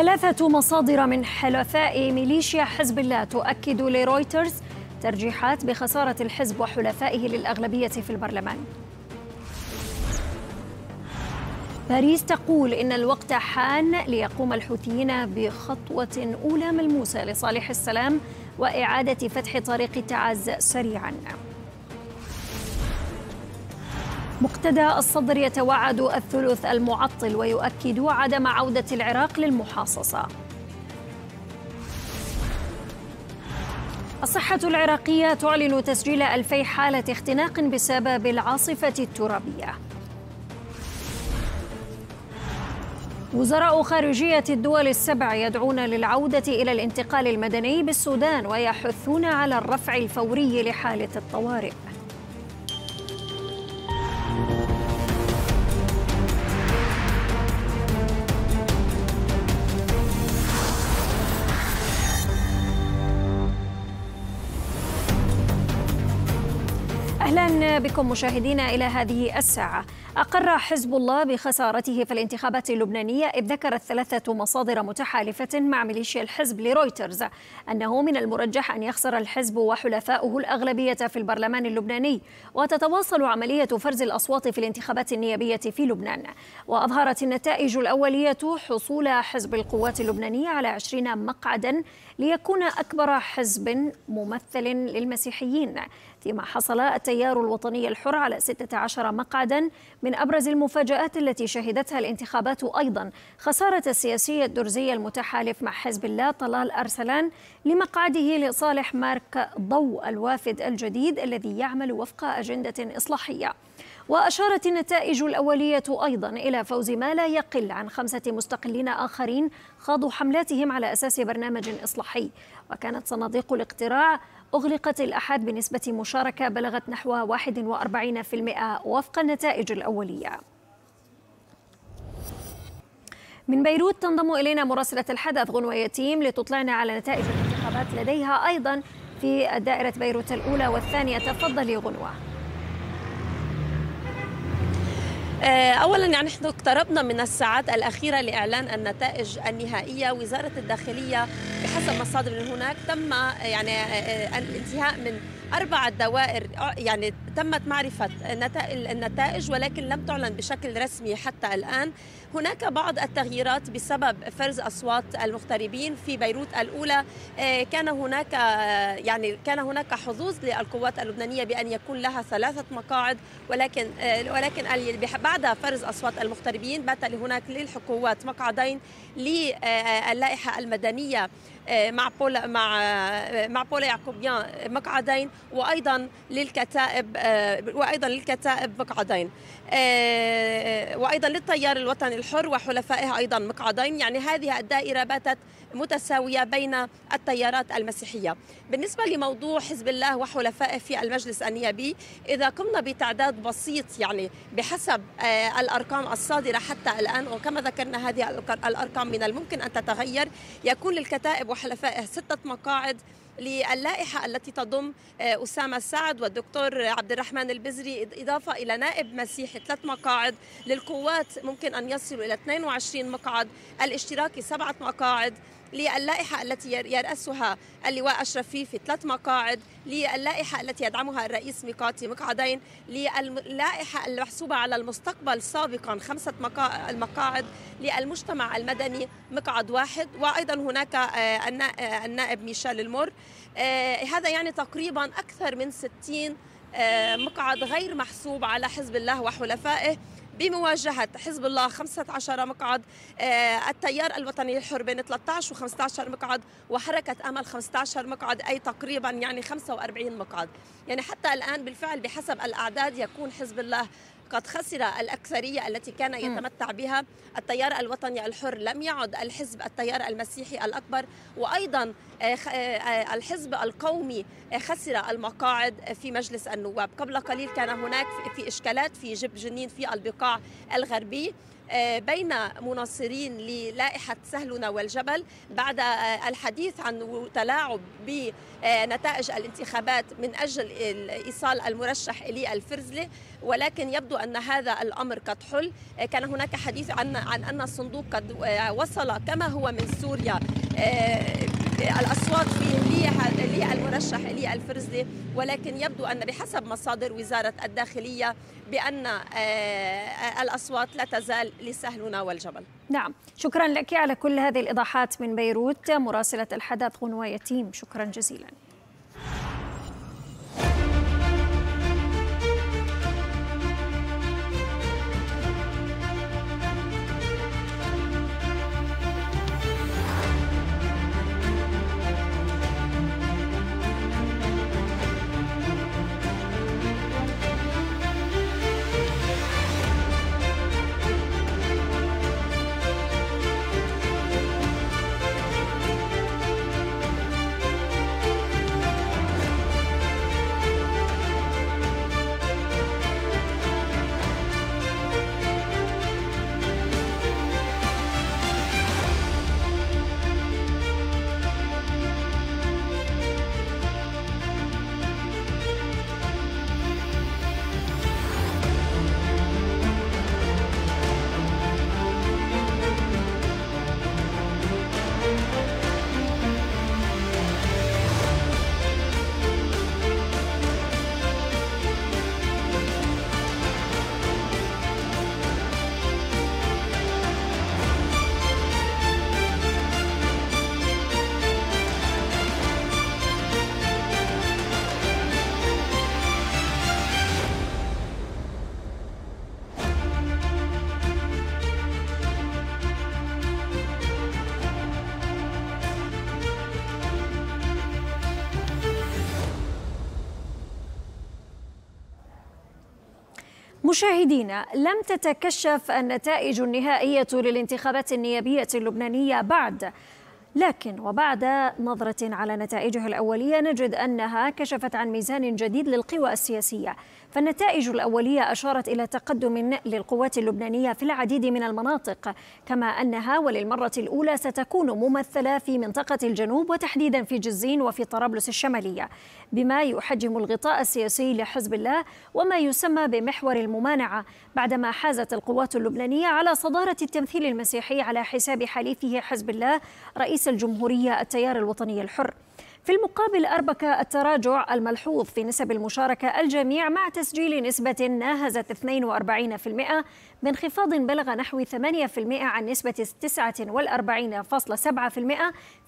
ثلاثة مصادر من حلفاء ميليشيا حزب الله تؤكد لرويترز ترجيحات بخسارة الحزب وحلفائه للأغلبية في البرلمان. باريس تقول إن الوقت حان ليقوم الحوثيين بخطوة أولى ملموسة لصالح السلام وإعادة فتح طريق تعز سريعاً. مقتدى الصدر يتوعد الثلث المعطل ويؤكد عدم عودة العراق للمحاصصة الصحة العراقية تعلن تسجيل ألفي حالة اختناق بسبب العاصفة الترابية وزراء خارجية الدول السبع يدعون للعودة إلى الانتقال المدني بالسودان ويحثون على الرفع الفوري لحالة الطوارئ أهلا بكم مشاهدينا إلى هذه الساعة أقر حزب الله بخسارته في الانتخابات اللبنانية إذ ذكرت ثلاثة مصادر متحالفة مع ميليشيا الحزب لرويترز أنه من المرجح أن يخسر الحزب وحلفائه الأغلبية في البرلمان اللبناني وتتواصل عملية فرز الأصوات في الانتخابات النيابية في لبنان وأظهرت النتائج الأولية حصول حزب القوات اللبنانية على 20 مقعدا ليكون أكبر حزب ممثل للمسيحيين فيما حصل التيار الوطني الحر على 16 مقعدا من أبرز المفاجآت التي شهدتها الانتخابات أيضا خسارة السياسي الدرزي المتحالف مع حزب الله طلال أرسلان لمقعده لصالح مارك ضو الوافد الجديد الذي يعمل وفق أجندة إصلاحية وأشارت النتائج الأولية أيضا إلى فوز ما لا يقل عن خمسة مستقلين آخرين خاضوا حملاتهم على أساس برنامج إصلاحي وكانت صناديق الاقتراع أغلقت الأحد بنسبة مشاركة بلغت نحو 41% وفق النتائج الأولية من بيروت تنضم إلينا مراسلة الحدث غنوة يتيم لتطلعنا على نتائج الانتخابات لديها أيضا في دائرة بيروت الأولى والثانية تفضلي غنوة آه، اولا يعني نحن اقتربنا من الساعات الاخيره لاعلان النتائج النهائيه وزاره الداخليه بحسب مصادر من هناك تم آه، يعني آه، الانتهاء من أربع دوائر يعني تمت معرفة النتائج ولكن لم تعلن بشكل رسمي حتى الآن هناك بعض التغييرات بسبب فرز أصوات المغتربين في بيروت الأولى آه، كان هناك آه، يعني كان هناك حظوظ للقوات اللبنانية بأن يكون لها ثلاثة مقاعد ولكن آه، ولكن بعد فرز أصوات المغتربين بات هناك للحكومات مقعدين للائحة المدنية آه، مع بولا مع آه، مع بولا يعقوبيان آه، مقعدين وايضا للكتائب وايضا للكتائب مقعدين وايضا للتيار الوطني الحر وحلفائه ايضا مقعدين يعني هذه الدائره باتت متساويه بين التيارات المسيحيه بالنسبه لموضوع حزب الله وحلفائه في المجلس النيابي اذا قمنا بتعداد بسيط يعني بحسب الارقام الصادره حتى الان وكما ذكرنا هذه الارقام من الممكن ان تتغير يكون للكتائب وحلفائه ستة مقاعد للائحة التي تضم آه، أسامة سعد والدكتور عبد الرحمن البزري إضافة إلى نائب مسيحي ثلاث مقاعد للقوات ممكن أن يصلوا إلى 22 مقعد الاشتراكي سبعة مقاعد للائحة التي يرأسها اللواء أشرف في ثلاث مقاعد للائحة التي يدعمها الرئيس ميقاتي مقعدين للائحة المحسوبة على المستقبل سابقا خمسة المقاعد للمجتمع المدني مقعد واحد وأيضا هناك آه، آه، النائب ميشيل المر آه، هذا يعني تقريبا أكثر من 60 مقعد غير محسوب على حزب الله وحلفائه بمواجهة حزب الله 15 مقعد آه، التيار الوطني الحر بين 13 و15 مقعد وحركة أمل 15 مقعد أي تقريبا يعني 45 مقعد يعني حتى الآن بالفعل بحسب الأعداد يكون حزب الله قد خسر الأكثرية التي كان يتمتع بها التيار الوطني الحر لم يعد الحزب التيار المسيحي الأكبر وأيضا آه، آه، آه، الحزب القومي خسر المقاعد في مجلس النواب قبل قليل كان هناك في إشكالات في جب جنين في البقاع الغربي آه، بين مناصرين للائحة سهلنا والجبل بعد آه، الحديث عن تلاعب بنتائج آه، الانتخابات من أجل إيصال المرشح إلي الفرزلي ولكن يبدو أن هذا الأمر قد حل كان هناك حديث عن, عن أن الصندوق قد وصل كما هو من سوريا الاصوات في هي هي المرشح هي الفرزدي ولكن يبدو ان بحسب مصادر وزاره الداخليه بان آه، الاصوات لا تزال لسهلنا والجبل. نعم، شكرا لك على كل هذه الايضاحات من بيروت مراسله الحدث غنوه يتيم، شكرا جزيلا. مشاهدينا لم تتكشف النتائج النهائية للانتخابات النيابية اللبنانية بعد لكن وبعد نظرة على نتائجها الأولية نجد أنها كشفت عن ميزان جديد للقوى السياسية فالنتائج الأولية أشارت إلى تقدم للقوات اللبنانية في العديد من المناطق كما أنها وللمرة الأولى ستكون ممثلة في منطقة الجنوب وتحديدا في جزين وفي طرابلس الشمالية بما يحجم الغطاء السياسي لحزب الله وما يسمى بمحور الممانعة بعدما حازت القوات اللبنانية على صدارة التمثيل المسيحي على حساب حليفه حزب الله رئيس الجمهورية التيار الوطني الحر في المقابل أربك التراجع الملحوظ في نسب المشاركة الجميع مع تسجيل نسبة ناهزت 42% بانخفاض بلغ نحو 8% عن نسبة 49.7%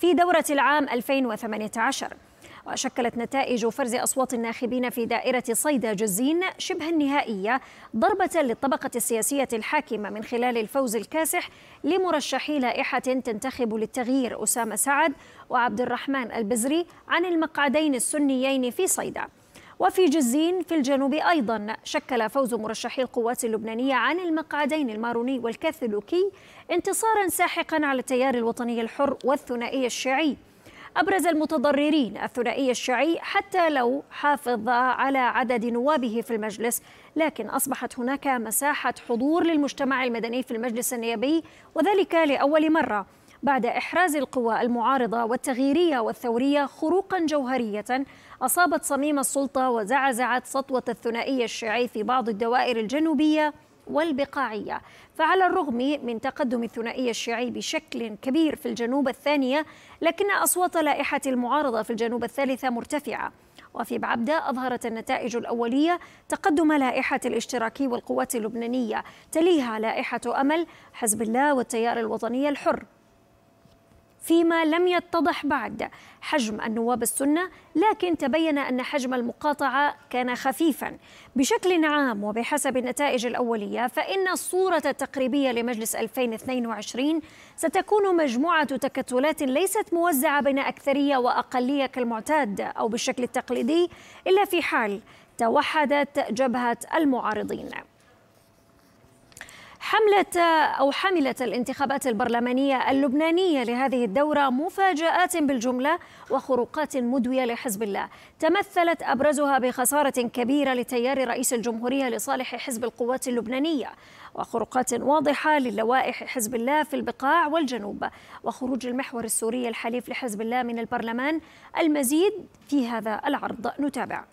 في دورة العام 2018 وشكلت نتائج فرز أصوات الناخبين في دائرة صيدا جزين شبه النهائية ضربة للطبقة السياسية الحاكمة من خلال الفوز الكاسح لمرشحي لائحة تنتخب للتغيير أسامة سعد وعبد الرحمن البزري عن المقعدين السنيين في صيدا وفي جزين في الجنوب أيضا شكل فوز مرشحي القوات اللبنانية عن المقعدين الماروني والكاثوليكي انتصارا ساحقا على التيار الوطني الحر والثنائي الشيعي أبرز المتضررين الثنائي الشيعي حتى لو حافظ على عدد نوابه في المجلس لكن أصبحت هناك مساحة حضور للمجتمع المدني في المجلس النيابي وذلك لأول مرة بعد إحراز القوى المعارضة والتغييرية والثورية خروقا جوهرية أصابت صميم السلطة وزعزعت سطوة الثنائي الشيعي في بعض الدوائر الجنوبية والبقاعية فعلى الرغم من تقدم الثنائية الشيعي بشكل كبير في الجنوب الثانية لكن أصوات لائحة المعارضة في الجنوب الثالثة مرتفعة وفي بعبدة أظهرت النتائج الأولية تقدم لائحة الاشتراكي والقوات اللبنانية تليها لائحة أمل حزب الله والتيار الوطني الحر فيما لم يتضح بعد حجم النواب السنة لكن تبين أن حجم المقاطعة كان خفيفا بشكل عام وبحسب النتائج الأولية فإن الصورة التقريبية لمجلس 2022 ستكون مجموعة تكتلات ليست موزعة بين أكثرية وأقلية كالمعتاد أو بالشكل التقليدي إلا في حال توحدت جبهة المعارضين حملة أو حملة الانتخابات البرلمانية اللبنانية لهذه الدورة مفاجآت بالجملة وخروقات مدوية لحزب الله تمثلت أبرزها بخسارة كبيرة لتيار رئيس الجمهورية لصالح حزب القوات اللبنانية وخروقات واضحة للوائح حزب الله في البقاع والجنوب وخروج المحور السوري الحليف لحزب الله من البرلمان المزيد في هذا العرض نتابع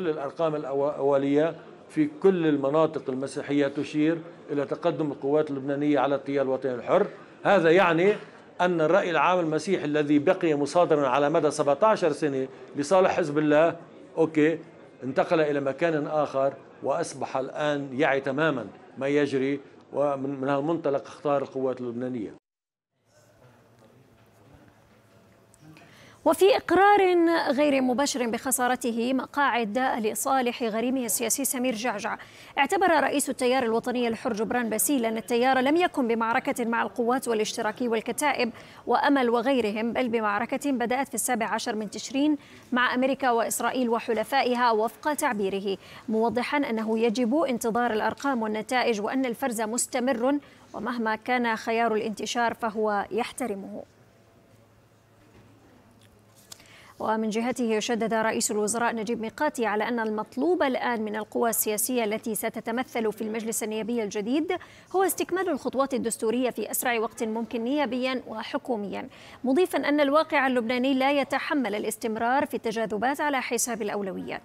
كل الأرقام الأولية في كل المناطق المسيحية تشير إلى تقدم القوات اللبنانية على التيار الوطني الحر هذا يعني أن الرأي العام المسيحي الذي بقي مصادرا على مدى 17 سنة لصالح حزب الله أوكي انتقل إلى مكان آخر وأصبح الآن يعي تماما ما يجري ومن هالمنطلق اختار القوات اللبنانية وفي إقرار غير مباشر بخسارته مقاعد لصالح غريمه السياسي سمير جعجع اعتبر رئيس التيار الوطني الحر جبران باسيل أن التيار لم يكن بمعركة مع القوات والاشتراكي والكتائب وأمل وغيرهم بل بمعركة بدأت في السابع عشر من تشرين مع أمريكا وإسرائيل وحلفائها وفق تعبيره موضحا أنه يجب انتظار الأرقام والنتائج وأن الفرز مستمر ومهما كان خيار الانتشار فهو يحترمه ومن جهته شدد رئيس الوزراء نجيب ميقاتي على أن المطلوب الآن من القوى السياسية التي ستتمثل في المجلس النيابي الجديد هو استكمال الخطوات الدستورية في أسرع وقت ممكن نيابيا وحكوميا مضيفا أن الواقع اللبناني لا يتحمل الاستمرار في التجاذبات على حساب الأولويات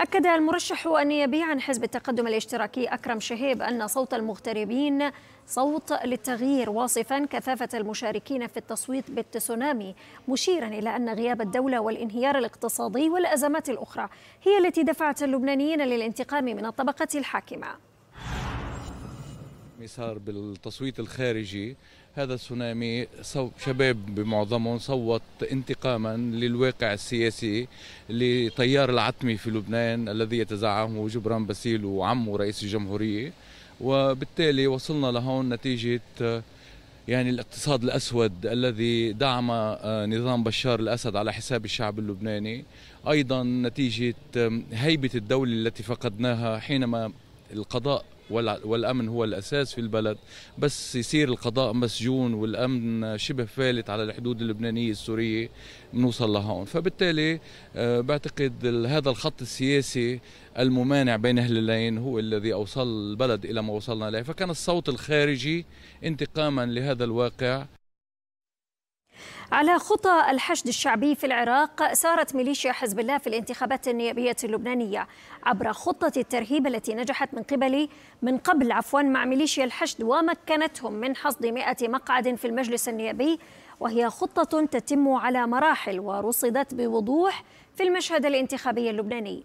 أكد المرشح النيابي عن حزب التقدم الاشتراكي أكرم شهيب أن صوت المغتربين صوت للتغيير واصفا كثافة المشاركين في التصويت بالتسونامي مشيرا إلى أن غياب الدولة والانهيار الاقتصادي والأزمات الأخرى هي التي دفعت اللبنانيين للانتقام من الطبقة الحاكمة مسار بالتصويت الخارجي هذا السونامي شباب بمعظمهم صوت انتقاما للواقع السياسي لتيار العتمي في لبنان الذي يتزعمه جبران باسيل وعمه رئيس الجمهوريه وبالتالي وصلنا لهون نتيجة آه، يعني الاقتصاد الأسود الذي دعم آه، نظام بشار الأسد على حساب الشعب اللبناني أيضا نتيجة هيبة الدولة التي فقدناها حينما القضاء والامن هو الاساس في البلد بس يصير القضاء مسجون والامن شبه فالت على الحدود اللبنانيه السوريه نوصل لهون فبالتالي آه، بعتقد هذا الخط السياسي الممانع بين اهلين هو الذي اوصل البلد الى ما وصلنا اليه فكان الصوت الخارجي انتقاما لهذا الواقع على خطى الحشد الشعبي في العراق سارت ميليشيا حزب الله في الانتخابات النيابية اللبنانية عبر خطة الترهيب التي نجحت من قبل من قبل عفوا مع ميليشيا الحشد ومكنتهم من حصد 100 مقعد في المجلس النيابي وهي خطة تتم على مراحل ورصدت بوضوح في المشهد الانتخابي اللبناني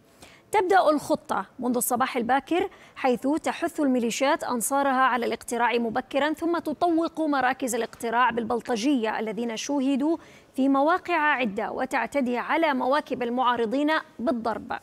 تبدأ الخطة منذ الصباح الباكر حيث تحث الميليشيات أنصارها على الاقتراع مبكرا ثم تطوق مراكز الاقتراع بالبلطجية الذين شوهدوا في مواقع عدة وتعتدي على مواكب المعارضين بالضرب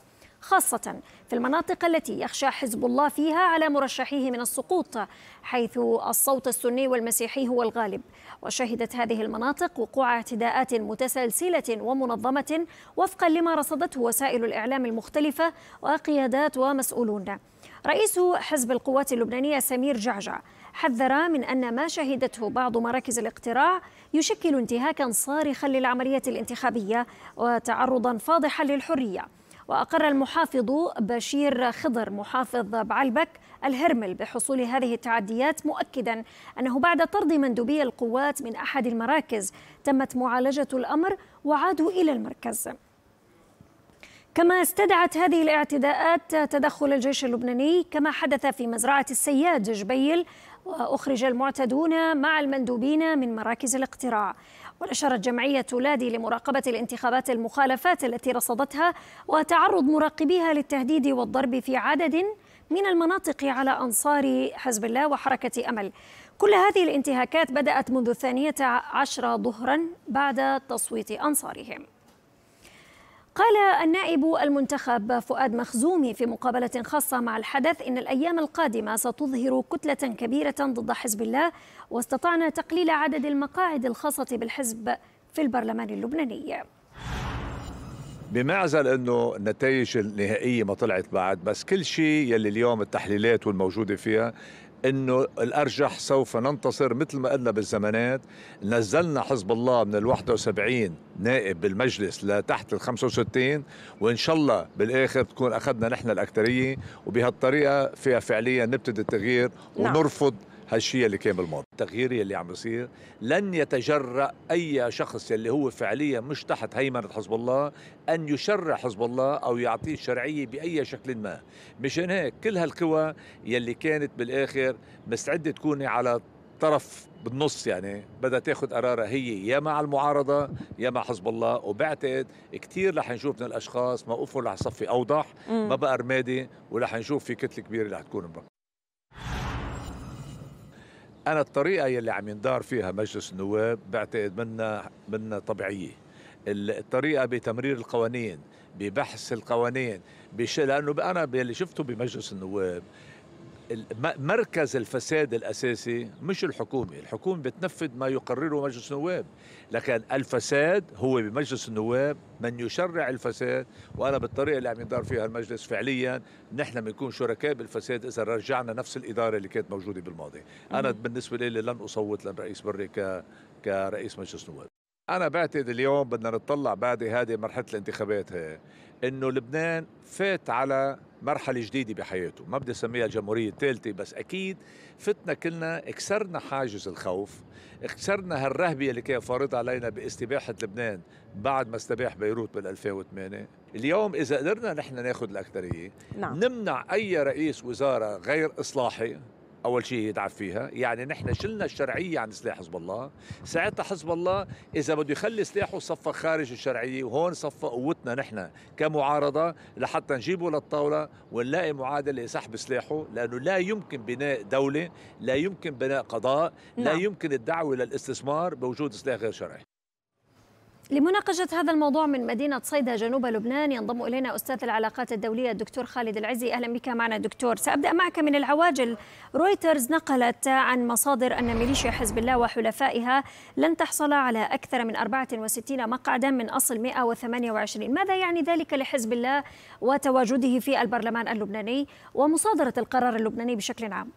خاصة في المناطق التي يخشى حزب الله فيها على مرشحيه من السقوط حيث الصوت السني والمسيحي هو الغالب وشهدت هذه المناطق وقوع اعتداءات متسلسلة ومنظمة وفقا لما رصدته وسائل الإعلام المختلفة وقيادات ومسؤولون رئيس حزب القوات اللبنانية سمير جعجع حذر من أن ما شهدته بعض مراكز الاقتراع يشكل انتهاكا صارخا للعملية الانتخابية وتعرضا فاضحا للحرية وأقر المحافظ بشير خضر محافظ بعلبك الهرمل بحصول هذه التعديات مؤكدا أنه بعد طرد مندوبي القوات من أحد المراكز تمت معالجة الأمر وعادوا إلى المركز كما استدعت هذه الاعتداءات تدخل الجيش اللبناني كما حدث في مزرعة السياد جبيل وأخرج المعتدون مع المندوبين من مراكز الاقتراع واشارت جمعيه لادي لمراقبه الانتخابات المخالفات التي رصدتها وتعرض مراقبيها للتهديد والضرب في عدد من المناطق على انصار حزب الله وحركه امل. كل هذه الانتهاكات بدات منذ الثانيه عشر ظهرا بعد تصويت انصارهم. قال النائب المنتخب فؤاد مخزومي في مقابلة خاصة مع الحدث إن الأيام القادمة ستظهر كتلة كبيرة ضد حزب الله واستطعنا تقليل عدد المقاعد الخاصة بالحزب في البرلمان اللبناني بمعزل انه النتائج النهائيه ما طلعت بعد بس كل شيء يلي اليوم التحليلات والموجوده فيها انه الارجح سوف ننتصر مثل ما قلنا بالزمانات نزلنا حزب الله من ال 71 نائب بالمجلس لتحت ال 65 وان شاء الله بالاخر تكون اخذنا نحن الاكثريه وبهالطريقه فيها فعليا نبتدي التغيير نعم. ونرفض نعم. هالشيء اللي كان بالماضي التغيير اللي عم بيصير لن يتجرأ أي شخص يلي هو فعليا مش تحت هيمنة حزب الله أن يشرع حزب الله أو يعطيه شرعية بأي شكل ما مشان هيك كل هالقوى يلي كانت بالآخر مستعدة تكون على طرف بالنص يعني بدها تاخذ قرارها هي يا مع المعارضه يا مع حزب الله وبعتقد كثير رح نشوف من الاشخاص موقفهم رح يصفي اوضح ما بقى رمادي ورح نشوف في كتله كبيره رح تكون انا الطريقه يلي عم يندار فيها مجلس النواب بعتقد منا منا طبيعيه الطريقه بتمرير القوانين ببحث القوانين بشيء لانه انا اللي شفته بمجلس النواب مركز الفساد الأساسي مش الحكومة الحكومة بتنفذ ما يقرره مجلس النواب لكن الفساد هو بمجلس النواب من يشرع الفساد وأنا بالطريقة اللي عم يدار فيها المجلس فعليا نحن بنكون شركاء بالفساد إذا رجعنا نفس الإدارة اللي كانت موجودة بالماضي أنا بالنسبة لي لن أصوت للرئيس بري كرئيس مجلس نواب أنا بعتقد اليوم بدنا نتطلع بعد هذه مرحلة الانتخابات هي إنه لبنان فات على مرحله جديده بحياته ما بدي اسميها الجمهوريه الثالثه بس اكيد فتنا كلنا كسرنا حاجز الخوف كسرنا هالرهبه اللي كان فارض علينا باستباحه لبنان بعد ما استباح بيروت بال 2008 اليوم اذا قدرنا نحن ناخذ الاكثريه نعم. نمنع اي رئيس وزاره غير اصلاحي اول شيء يدعم فيها يعني نحن شلنا الشرعيه عن سلاح حزب الله ساعتها حزب الله اذا بده يخلي سلاحه صفى خارج الشرعيه وهون صفى قوتنا نحن كمعارضه لحتى نجيبه للطاوله ونلاقي معادله لسحب سلاحه لانه لا يمكن بناء دوله لا يمكن بناء قضاء لا, لا نعم. يمكن الدعوه للاستثمار بوجود سلاح غير شرعي لمناقشة هذا الموضوع من مدينة صيدا جنوب لبنان ينضم إلينا أستاذ العلاقات الدولية الدكتور خالد العزي أهلا بك معنا دكتور سأبدأ معك من العواجل رويترز نقلت عن مصادر أن ميليشيا حزب الله وحلفائها لن تحصل على أكثر من 64 مقعدا من أصل 128 ماذا يعني ذلك لحزب الله وتواجده في البرلمان اللبناني ومصادرة القرار اللبناني بشكل عام؟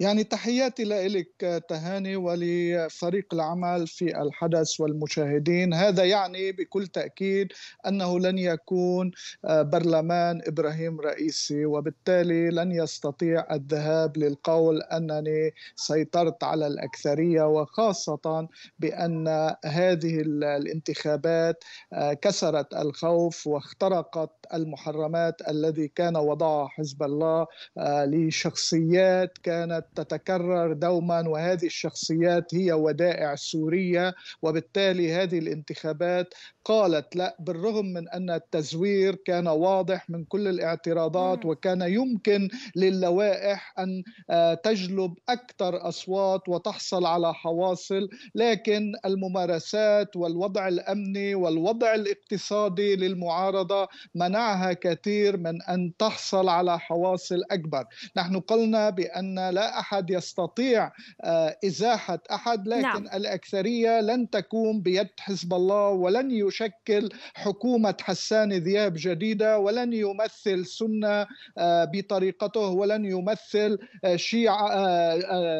يعني تحياتي لك تهاني ولفريق العمل في الحدث والمشاهدين هذا يعني بكل تأكيد أنه لن يكون آه، برلمان إبراهيم رئيسي وبالتالي لن يستطيع الذهاب للقول أنني سيطرت على الأكثرية وخاصة بأن هذه الانتخابات آه، كسرت الخوف واخترقت المحرمات الذي كان وضعها حزب الله آه، لشخصيات كانت كانت تتكرر دوما وهذه الشخصيات هي ودائع سورية وبالتالي هذه الانتخابات قالت لا بالرغم من ان التزوير كان واضح من كل الاعتراضات وكان يمكن للوائح ان آه، تجلب اكثر اصوات وتحصل على حواصل لكن الممارسات والوضع الامني والوضع الاقتصادي للمعارضه منعها كثير من ان تحصل على حواصل اكبر نحن قلنا بان لا احد يستطيع آه، ازاحه احد لكن نعم. الاكثريه لن تكون بيد حزب الله ولن يشكل حكومه حسان ذياب جديده ولن يمثل سنه آه، بطريقته ولن يمثل آه، شيعة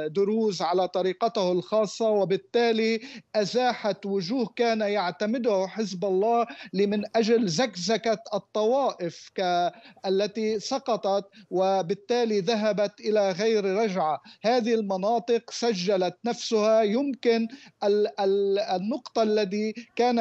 دروز على طريقته الخاصه وبالتالي ازاحت وجوه كان يعتمده حزب الله لمن اجل زكزكه الطوائف التي سقطت وبالتالي ذهبت الى غير رجعه الرابعه هذه المناطق سجلت نفسها يمكن النقطه الذي كان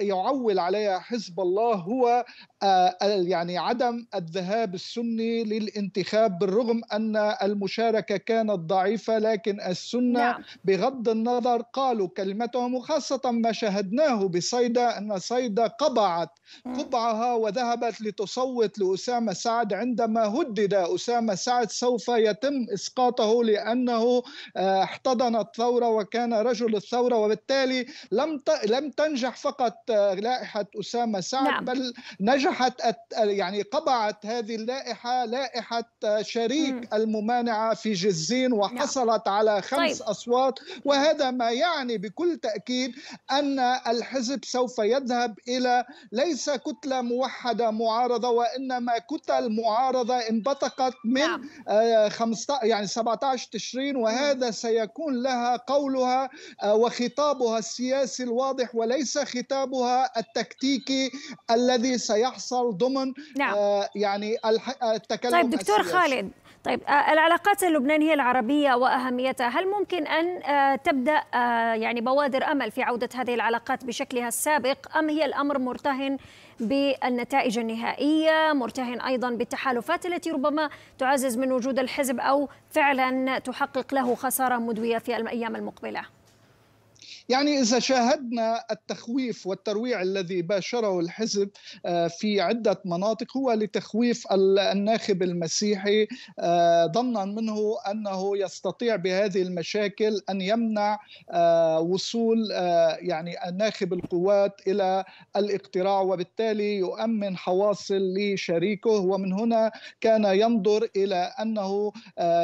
يعول عليها حزب الله هو آه، يعني عدم الذهاب السني للانتخاب بالرغم ان المشاركه كانت ضعيفه لكن السنه نعم. بغض النظر قالوا كلمتهم وخاصه ما شاهدناه بصيدا ان صيدا قبعت قبعها وذهبت لتصوت لاسامه سعد عندما هدد اسامه سعد سوف يتم اسقاطه لانه آه، احتضن الثوره وكان رجل الثوره وبالتالي لم لم تنجح فقط آه، لائحه اسامه سعد نعم. بل نجح منحت يعني قبعت هذه اللائحه لائحه شريك م. الممانعه في جزين نعم. وحصلت نعم. على خمس طيب. اصوات وهذا ما يعني بكل تاكيد ان الحزب سوف يذهب الى ليس كتله موحده معارضه وانما كتل معارضه انبثقت من نعم. آه 15 يعني 17 تشرين وهذا م. سيكون لها قولها آه، وخطابها السياسي الواضح وليس خطابها التكتيكي الذي سيحصل تحصل ضمن نعم. آه يعني آه، التكلم طيب دكتور السياسي. خالد طيب آه، العلاقات اللبنانية العربية وأهميتها هل ممكن أن آه، تبدأ يعني بوادر أمل في عودة هذه العلاقات بشكلها السابق أم هي الأمر مرتهن بالنتائج النهائية مرتهن أيضا بالتحالفات التي ربما تعزز من وجود الحزب أو فعلا تحقق له خسارة مدوية في الأيام المقبلة يعني إذا شاهدنا التخويف والترويع الذي باشره الحزب آه، في عدة مناطق هو لتخويف الناخب المسيحي آه، ضمنا منه أنه يستطيع بهذه المشاكل أن يمنع آه، وصول يعني ناخب القوات إلى الاقتراع وبالتالي يؤمن حواصل لشريكه ومن هنا كان ينظر إلى أنه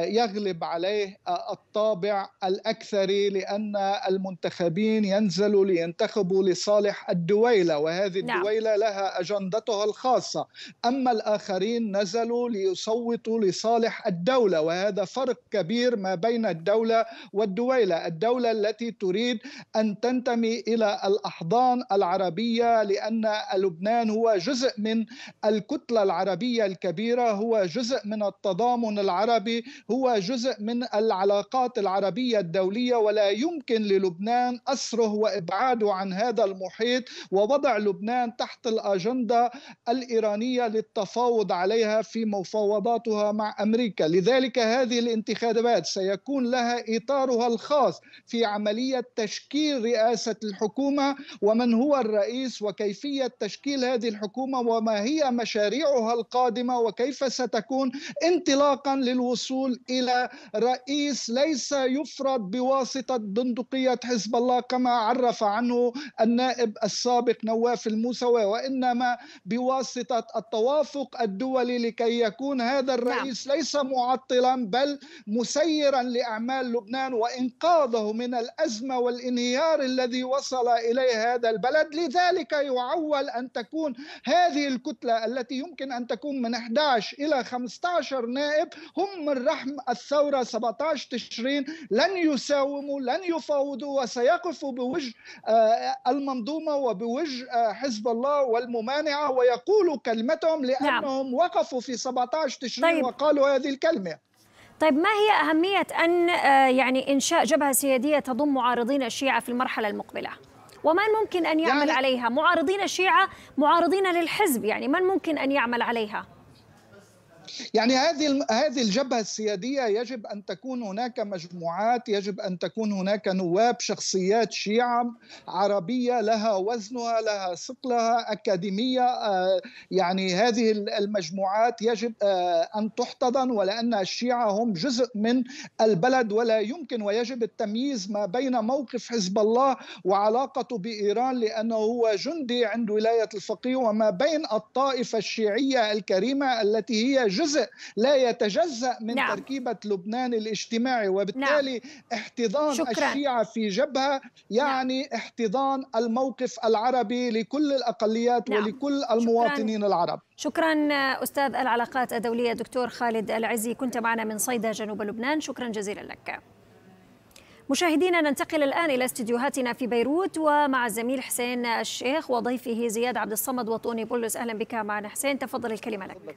يغلب عليه الطابع الأكثري لأن المنتخبين اللاعبين ينزلوا لينتخبوا لصالح الدويلة وهذه نعم. الدويلة لها أجندتها الخاصة أما الآخرين نزلوا ليصوتوا لصالح الدولة وهذا فرق كبير ما بين الدولة والدويلة الدولة التي تريد أن تنتمي إلى الأحضان العربية لأن لبنان هو جزء من الكتلة العربية الكبيرة هو جزء من التضامن العربي هو جزء من العلاقات العربية الدولية ولا يمكن للبنان أسره وإبعاده عن هذا المحيط ووضع لبنان تحت الأجندة الإيرانية للتفاوض عليها في مفاوضاتها مع أمريكا لذلك هذه الانتخابات سيكون لها إطارها الخاص في عملية تشكيل رئاسة الحكومة ومن هو الرئيس وكيفية تشكيل هذه الحكومة وما هي مشاريعها القادمة وكيف ستكون انطلاقا للوصول إلى رئيس ليس يفرض بواسطة بندقية حزب الله الله كما عرف عنه النائب السابق نواف الموسوي وإنما بواسطة التوافق الدولي لكي يكون هذا نعم. الرئيس ليس معطلا بل مسيرا لأعمال لبنان وإنقاذه من الأزمة والانهيار الذي وصل إليه هذا البلد لذلك يعول أن تكون هذه الكتلة التي يمكن أن تكون من 11 إلى 15 نائب هم من رحم الثورة 17 تشرين لن يساوموا لن يفاوضوا وسيغ يقف بوجه آه، المنظومة وبوجه آه، حزب الله والممانعة ويقول كلمتهم نعم. لأنهم نعم. وقفوا في 17 تشرين طيب. وقالوا هذه الكلمة طيب ما هي أهمية أن آه، يعني إنشاء جبهة سيادية تضم معارضين الشيعة في المرحلة المقبلة؟ ومن ممكن أن يعمل يعني عليها؟ معارضين الشيعة معارضين للحزب يعني من ممكن أن يعمل عليها؟ يعني هذه هذه الجبهه السياديه يجب ان تكون هناك مجموعات يجب ان تكون هناك نواب شخصيات شيعة عربيه لها وزنها لها ثقلها اكاديميه آه، يعني هذه المجموعات يجب آه، ان تحتضن ولان الشيعه هم جزء من البلد ولا يمكن ويجب التمييز ما بين موقف حزب الله وعلاقته بايران لانه هو جندي عند ولايه الفقيه وما بين الطائفه الشيعيه الكريمه التي هي جزء لا يتجزأ من نعم. تركيبة لبنان الاجتماعي وبالتالي نعم. احتضان شكرا. الشيعة في جبهة يعني نعم. احتضان الموقف العربي لكل الأقليات نعم. ولكل المواطنين شكرا. العرب شكرا أستاذ العلاقات الدولية دكتور خالد العزي كنت معنا من صيدا جنوب لبنان شكرا جزيلا لك مشاهدينا ننتقل الآن إلى استديوهاتنا في بيروت ومع الزميل حسين الشيخ وضيفه زياد عبد الصمد وطوني بولس أهلا بك معنا حسين تفضل الكلمة لك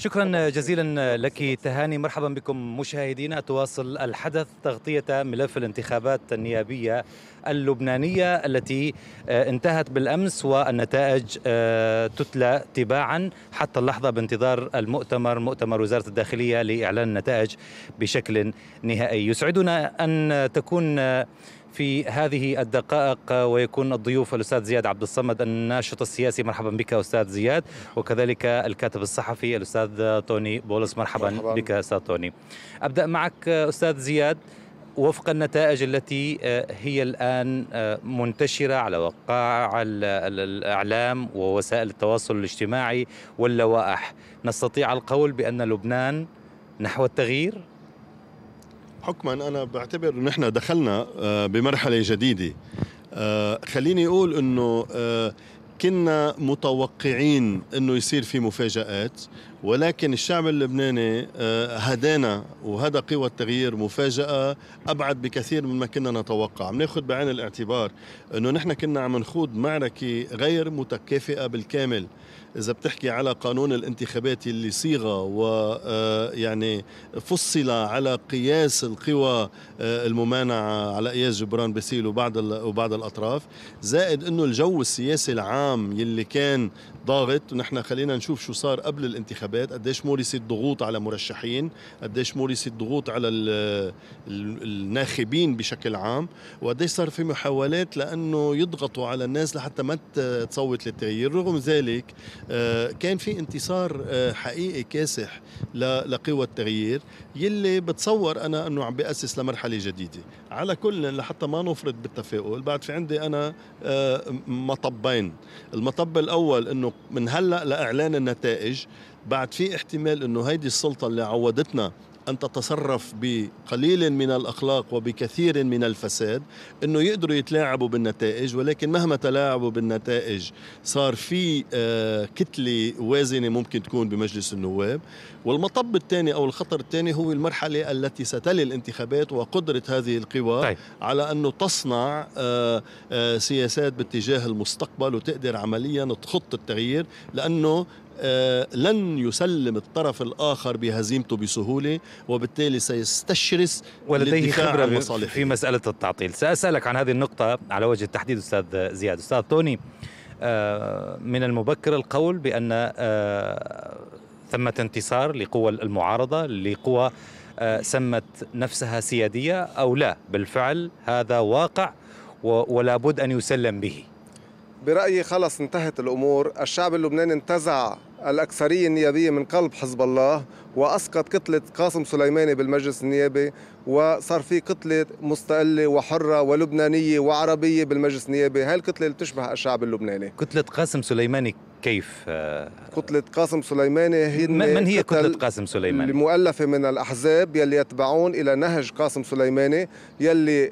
شكرا جزيلا لك تهاني مرحبا بكم مشاهدينا تواصل الحدث تغطية ملف الانتخابات النيابية اللبنانية التي آه، انتهت بالأمس والنتائج آه، تتلى تباعا حتى اللحظة بانتظار المؤتمر مؤتمر وزارة الداخلية لإعلان النتائج بشكل نهائي يسعدنا أن تكون آه، في هذه الدقائق ويكون الضيوف الاستاذ زياد عبد الصمد الناشط السياسي مرحبا بك استاذ زياد وكذلك الكاتب الصحفي الاستاذ توني بولس مرحبا, مرحبا. بك استاذ توني ابدا معك استاذ زياد وفق النتائج التي هي الآن منتشرة على وقاع الإعلام ووسائل التواصل الاجتماعي واللوائح نستطيع القول بأن لبنان نحو التغيير حكما انا بعتبر انه نحن دخلنا آه، بمرحله جديده آه، خليني اقول انه آه، كنا متوقعين انه يصير في مفاجات ولكن الشعب اللبناني هدانا وهذا قوى التغيير مفاجاه ابعد بكثير مما كنا نتوقع عم ناخذ بعين الاعتبار انه نحن كنا عم نخوض معركه غير متكافئه بالكامل اذا بتحكي على قانون الانتخابات اللي صيغه آه، ويعني فصل على قياس القوى آه، الممانعه على قياس جبران باسيل وبعض وبعض الاطراف زائد انه الجو السياسي العام يلي كان ضاغط ونحن خلينا نشوف شو صار قبل الانتخابات قديش مورست ضغوط على مرشحين قديش مورست ضغوط على الناخبين بشكل عام وقديش صار في محاولات لانه يضغطوا على الناس لحتى ما تصوت للتغيير رغم ذلك آه، كان في انتصار آه، حقيقي كاسح لقوى التغيير يلي بتصور انا انه عم بأسس لمرحله جديده على كل لحتى ما نفرط بالتفاؤل بعد في عندي انا آه، مطبين المطب الاول انه من هلا لاعلان النتائج بعد في احتمال انه هيدي السلطه اللي عودتنا أن تتصرف بقليل من الأخلاق وبكثير من الفساد أنه يقدروا يتلاعبوا بالنتائج ولكن مهما تلاعبوا بالنتائج صار في آه، كتلة وازنة ممكن تكون بمجلس النواب والمطب الثاني أو الخطر الثاني هو المرحلة التي ستلي الانتخابات وقدرة هذه القوى طيب. على أنه تصنع آه، آه، سياسات باتجاه المستقبل وتقدر عمليا تخط التغيير لأنه آه، لن يسلم الطرف الآخر بهزيمته بسهولة وبالتالي سيستشرس ولديه خبرة في مسألة التعطيل سأسألك عن هذه النقطة على وجه التحديد أستاذ زياد أستاذ توني آه، من المبكر القول بأن آه، ثمة انتصار لقوى المعارضة لقوى سمت نفسها سيادية أو لا بالفعل هذا واقع ولا بد أن يسلم به برأيي خلص انتهت الأمور الشعب اللبناني انتزع الأكثرية النيابية من قلب حزب الله وأسقط كتلة قاسم سليماني بالمجلس النيابي وصار في كتلة مستقلة وحرة ولبنانية وعربية بالمجلس النيابي هاي الكتلة اللي بتشبه الشعب اللبناني كتلة قاسم سليماني كيف كتلة قاسم سليماني هي من هي كتلة قاسم سليماني؟ المؤلفة من الأحزاب يلي يتبعون إلى نهج قاسم سليماني يلي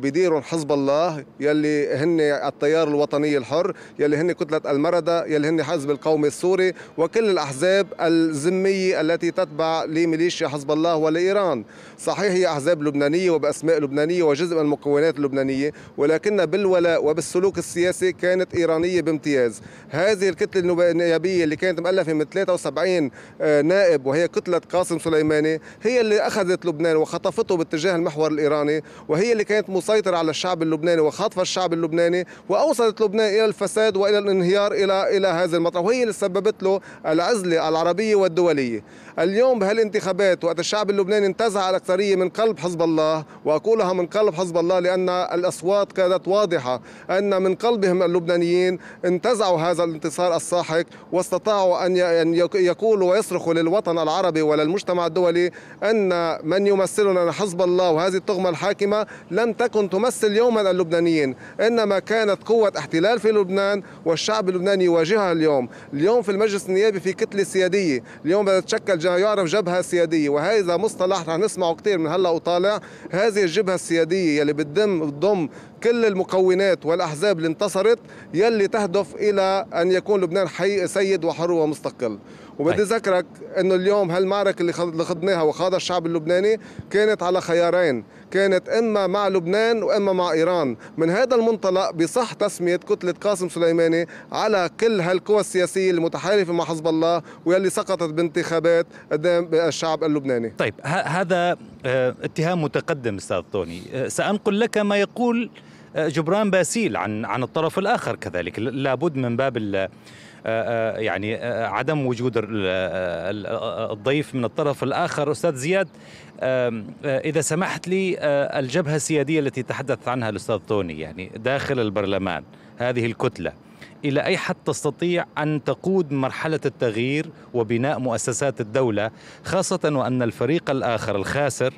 بيديرهم حزب الله يلي هن التيار الوطني الحر يلي هن كتلة المردة يلي هن حزب القومي السوري وكل الأحزاب الزمية التي التي تتبع لميليشيا حزب الله ولايران صحيح هي أحزاب لبنانية وبأسماء لبنانية وجزء من المكونات اللبنانية ولكن بالولاء وبالسلوك السياسي كانت إيرانية بامتياز هذه الكتلة النيابية اللي كانت مؤلفة من 73 آه، نائب وهي كتلة قاسم سليماني هي اللي أخذت لبنان وخطفته باتجاه المحور الإيراني وهي اللي كانت مسيطرة على الشعب اللبناني وخاطفة الشعب اللبناني وأوصلت لبنان إلى الفساد وإلى الانهيار إلى إلى هذا المطرح وهي اللي سببت له العزلة العربية والدولية اليوم بهالانتخابات وقت الشعب اللبناني انتزع الاكثريه من قلب حزب الله وأقولها من قلب حزب الله لأن الأصوات كانت واضحة أن من قلبهم اللبنانيين انتزعوا هذا الانتصار الساحق واستطاعوا أن يقولوا ويصرخوا للوطن العربي وللمجتمع الدولي أن من يمثلنا حزب الله وهذه الطغمة الحاكمة لم تكن تمثل يوما اللبنانيين إنما كانت قوة احتلال في لبنان والشعب اللبناني يواجهها اليوم اليوم في المجلس النيابي في كتلة سيادية اليوم بدأت تتشكل يعرف جبهه سياديه وهذا مصطلح رح نسمعه كثير من هلا وطالع هذه الجبهه السياديه يلي بتضم بتضم كل المكونات والاحزاب اللي انتصرت يلي تهدف الى ان يكون لبنان حي سيد وحر ومستقل وبدي طيب. ذكرك انه اليوم هالمعركه اللي خضناها وخاضها الشعب اللبناني كانت على خيارين كانت إما مع لبنان وإما مع إيران من هذا المنطلق بصح تسمية كتلة قاسم سليماني على كل هالقوى السياسية المتحالفة مع حزب الله واللي سقطت بانتخابات قدام الشعب اللبناني طيب هذا آه، اتهام متقدم استاذ طوني آه، سأنقل لك ما يقول آه، جبران باسيل عن عن الطرف الاخر كذلك لابد من باب يعني عدم وجود الضيف من الطرف الاخر استاذ زياد آه، إذا سمحت لي آه، الجبهة السيادية التي تحدث عنها الأستاذ توني يعني داخل البرلمان هذه الكتلة إلى أي حد تستطيع أن تقود مرحلة التغيير وبناء مؤسسات الدولة خاصة وأن الفريق الآخر الخاسر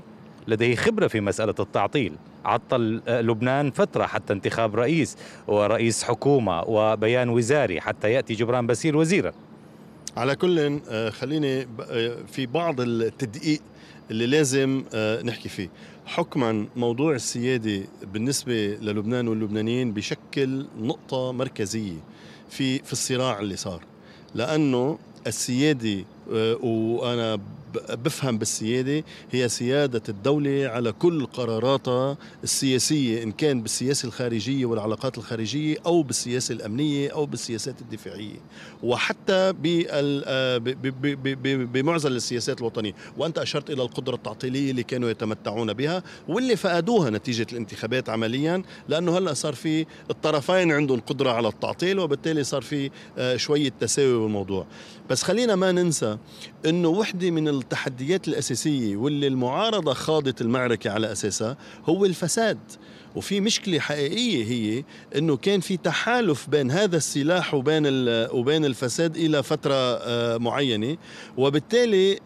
لديه خبرة في مسألة التعطيل عطل آه، لبنان فترة حتى انتخاب رئيس ورئيس حكومة وبيان وزاري حتى يأتي جبران بسير وزيراً على كل آه، خليني آه، في بعض التدقيق اللي لازم آه، نحكي فيه حكما موضوع السيادة بالنسبة للبنان واللبنانيين بشكل نقطة مركزية في في الصراع اللي صار لأنه السيادة وانا بفهم بالسيادة هي سيادة الدولة على كل قراراتها السياسية إن كان بالسياسة الخارجية والعلاقات الخارجية أو بالسياسة الأمنية أو بالسياسات الدفاعية وحتى بمعزل السياسات الوطنية وأنت أشرت إلى القدرة التعطيلية اللي كانوا يتمتعون بها واللي فقدوها نتيجة الانتخابات عمليا لأنه هلأ صار في الطرفين عندهم قدرة على التعطيل وبالتالي صار في آه، شوية تساوي بالموضوع بس خلينا ما ننسى أنه وحدة من التحديات الأساسية واللي المعارضة خاضت المعركة على أساسها هو الفساد وفي مشكلة حقيقية هي أنه كان في تحالف بين هذا السلاح وبين, وبين الفساد إلى فترة آه، معينة وبالتالي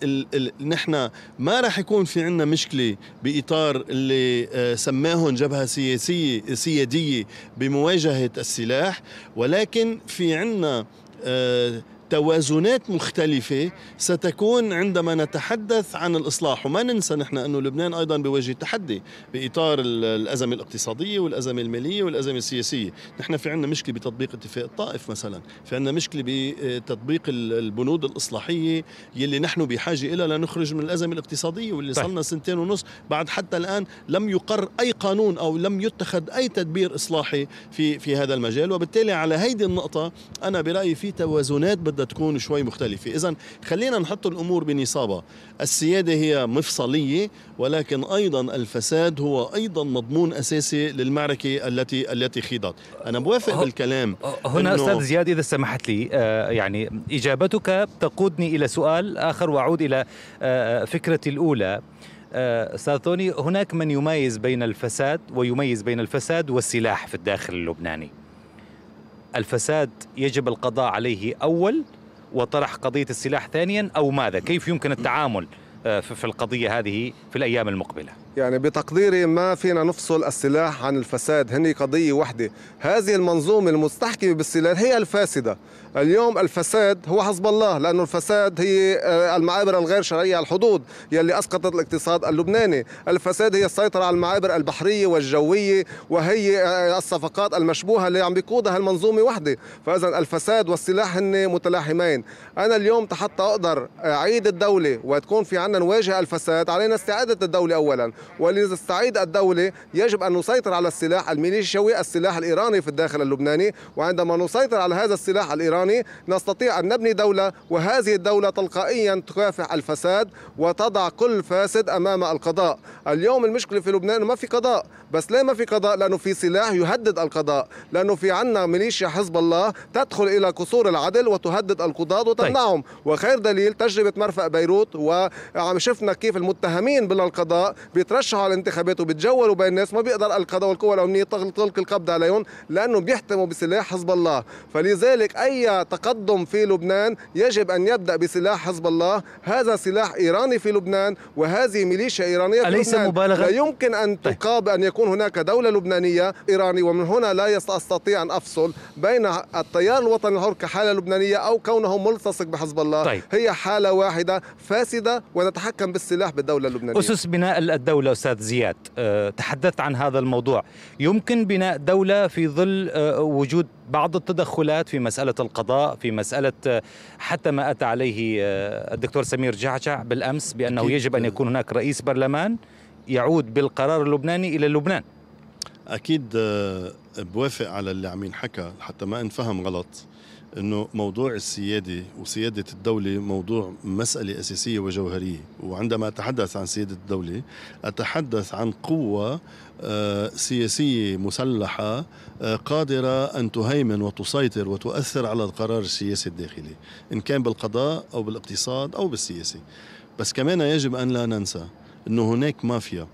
نحن ما راح يكون في عندنا مشكلة بإطار اللي آه، سماهم جبهة سياسية سيادية بمواجهة السلاح ولكن في عندنا آه، توازنات مختلفة ستكون عندما نتحدث عن الإصلاح وما ننسى نحن أنه لبنان أيضا بيواجه تحدي بإطار الأزمة الاقتصادية والأزمة المالية والأزمة السياسية نحن في عندنا مشكلة بتطبيق اتفاق الطائف مثلا في عندنا مشكلة بتطبيق البنود الإصلاحية يلي نحن بحاجة إلى لنخرج من الأزمة الاقتصادية واللي طيب. صار لنا سنتين ونص بعد حتى الآن لم يقر أي قانون أو لم يتخذ أي تدبير إصلاحي في في هذا المجال وبالتالي على هيدي النقطة أنا برأيي في توازنات بدها بدها تكون شوي مختلفة إذا خلينا نحط الأمور بنصابها السيادة هي مفصلية ولكن أيضا الفساد هو أيضا مضمون أساسي للمعركة التي التي خيضت أنا بوافق أه، أه، بالكلام هنا أستاذ زياد إذا سمحت لي آه، يعني إجابتك تقودني إلى سؤال آخر وأعود إلى فكرة فكرتي الأولى استاذ توني هناك من يميز بين الفساد ويميز بين الفساد والسلاح في الداخل اللبناني الفساد يجب القضاء عليه أول وطرح قضية السلاح ثانيا أو ماذا كيف يمكن التعامل آه، في القضية هذه في الأيام المقبلة يعني بتقديري ما فينا نفصل السلاح عن الفساد هني قضية وحدة هذه المنظومة المستحكمة بالسلاح هي الفاسدة اليوم الفساد هو حزب الله لأنه الفساد هي آه، المعابر الغير شرعية على الحدود يلي أسقطت الاقتصاد اللبناني الفساد هي السيطرة على المعابر البحرية والجوية وهي آه، الصفقات المشبوهة اللي عم بيقودها المنظومة وحدة فإذا الفساد والسلاح هن متلاحمين أنا اليوم حتى أقدر أعيد الدولة وتكون في عنا نواجه الفساد علينا استعادة الدولة أولا ولتستعيد الدولة يجب أن نسيطر على السلاح الميليشيوي السلاح الإيراني في الداخل اللبناني وعندما نسيطر على هذا السلاح الإيراني نستطيع أن نبني دولة وهذه الدولة تلقائيا تكافح الفساد وتضع كل فاسد أمام القضاء اليوم المشكلة في لبنان ما في قضاء بس ليه ما في قضاء لأنه في سلاح يهدد القضاء لأنه في عنا ميليشيا حزب الله تدخل إلى قصور العدل وتهدد القضاة وتمنعهم طيب. وخير دليل تجربة مرفأ بيروت وعم شفنا كيف المتهمين بالقضاء بيتر بيترشحوا على الانتخابات وبتجولوا بين الناس ما بيقدر القضاء والقوى الامنيه تلقي القبض عليهم لانه بيحتموا بسلاح حزب الله فلذلك اي تقدم في لبنان يجب ان يبدا بسلاح حزب الله هذا سلاح ايراني في لبنان وهذه ميليشيا ايرانيه أليس في لبنان مبالغة؟ لا يمكن ان طيب. تقاب ان يكون هناك دوله لبنانيه ايراني ومن هنا لا استطيع ان افصل بين التيار الوطني الحر كحاله لبنانيه او كونه ملتصق بحزب الله طيب. هي حاله واحده فاسده ونتحكم بالسلاح بالدوله اللبنانيه اسس بناء الدوله الدولة أستاذ زياد آه، تحدثت عن هذا الموضوع يمكن بناء دولة في ظل آه، وجود بعض التدخلات في مسألة القضاء في مسألة آه، حتى ما أتى عليه الدكتور سمير جعجع بالأمس بأنه يجب أن يكون هناك رئيس برلمان يعود بالقرار اللبناني إلى لبنان أكيد بوافق على اللي عم ينحكى حتى ما انفهم غلط انه موضوع السياده وسياده الدوله موضوع مساله اساسيه وجوهريه وعندما اتحدث عن سياده الدوله اتحدث عن قوه آه، سياسيه مسلحه آه، قادره ان تهيمن وتسيطر وتؤثر على القرار السياسي الداخلي ان كان بالقضاء او بالاقتصاد او بالسياسه بس كمان يجب ان لا ننسى انه هناك مافيا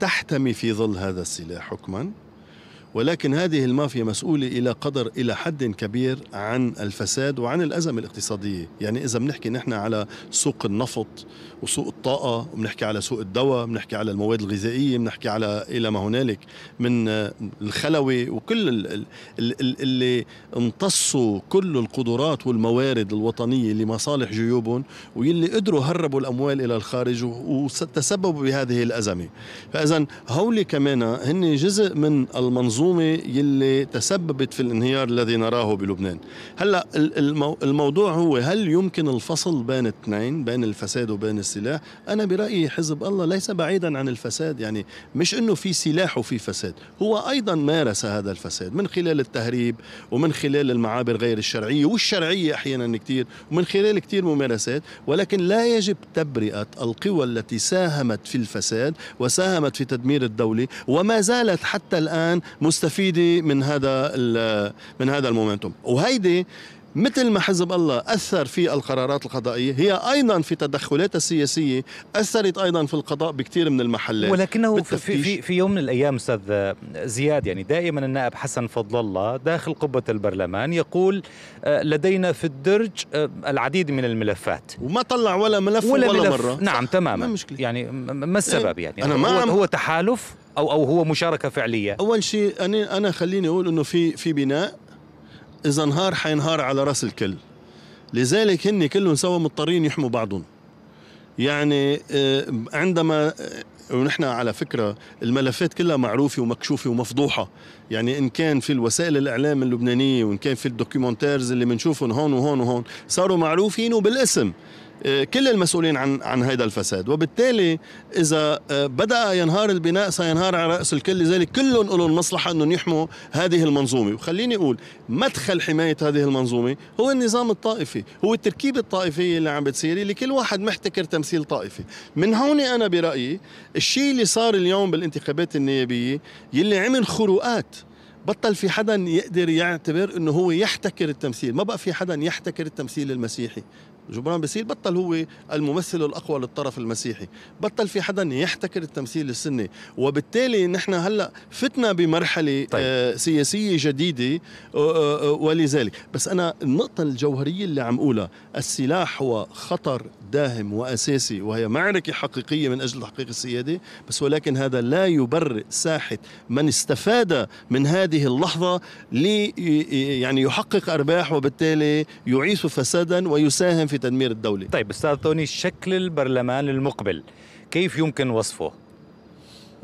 تحتمي في ظل هذا السلاح حكما ولكن هذه المافيا مسؤولة إلى قدر إلى حد كبير عن الفساد وعن الأزمة الاقتصادية يعني إذا بنحكي نحن على سوق النفط وسوق الطاقة وبنحكي على سوق الدواء بنحكي على المواد الغذائية بنحكي على إلى ما هنالك من الخلوي وكل اللي امتصوا كل القدرات والموارد الوطنية لمصالح جيوبهم واللي قدروا هربوا الأموال إلى الخارج وتسببوا بهذه الأزمة فإذا هولي كمان هن جزء من المنظومة المنظومه يلي تسببت في الانهيار الذي نراه بلبنان هلا الموضوع هو هل يمكن الفصل بين اثنين بين الفساد وبين السلاح انا برايي حزب الله ليس بعيدا عن الفساد يعني مش انه في سلاح وفي فساد هو ايضا مارس هذا الفساد من خلال التهريب ومن خلال المعابر غير الشرعيه والشرعيه احيانا كثير ومن خلال كثير ممارسات ولكن لا يجب تبرئه القوى التي ساهمت في الفساد وساهمت في تدمير الدوله وما زالت حتى الان مستفيده من هذا من هذا المومنتوم وهيدي مثل ما حزب الله أثر في القرارات القضائية هي أيضا في تدخلاتها السياسية أثرت أيضا في القضاء بكثير من المحلات ولكنه في, في, في يوم من الأيام أستاذ زياد يعني دائما النائب حسن فضل الله داخل قبة البرلمان يقول آه، لدينا في الدرج آه، العديد من الملفات وما طلع ولا ملف ولا, ولا ملف مرة نعم تماما ما مشكلة. يعني ما السبب إيه. يعني أنا ما هو, هو تحالف او او هو مشاركه فعليه اول شيء انا انا خليني اقول انه في في بناء اذا انهار حينهار على راس الكل لذلك هن كلهم سوا مضطرين يحموا بعضهم يعني آه، عندما آه، ونحن على فكرة الملفات كلها معروفة ومكشوفة ومفضوحة يعني إن كان في الوسائل الإعلام اللبنانية وإن كان في الدوكيومنتيرز اللي بنشوفهم هون وهون وهون صاروا معروفين وبالاسم آه، كل المسؤولين عن عن هذا الفساد وبالتالي اذا آه، بدا ينهار البناء سينهار على راس الكل لذلك كلهم لهم مصلحه انهم يحموا هذه المنظومه وخليني اقول مدخل حمايه هذه المنظومه هو النظام الطائفي هو التركيبه الطائفيه اللي عم بتصير اللي كل واحد محتكر تمثيل طائفي من هون انا برايي الشيء اللي صار اليوم بالانتخابات النيابيه يلي عمل خروقات بطل في حدا يقدر يعتبر انه هو يحتكر التمثيل ما بقى في حدا يحتكر التمثيل المسيحي جبران بيصير بطل هو الممثل الاقوى للطرف المسيحي بطل في حدا يحتكر التمثيل السني وبالتالي نحن هلا فتنا بمرحله آه، طيب. سياسيه جديده آه، آه، ولذلك بس انا النقطه الجوهريه اللي عم اقولها السلاح هو خطر داهم واساسي وهي معركه حقيقيه من اجل تحقيق السياده بس ولكن هذا لا يبرئ ساحه من استفاد من هذه اللحظه لي يعني يحقق ارباح وبالتالي يعيث فسادا ويساهم في تدمير الدولة طيب أستاذ توني شكل البرلمان المقبل كيف يمكن وصفه؟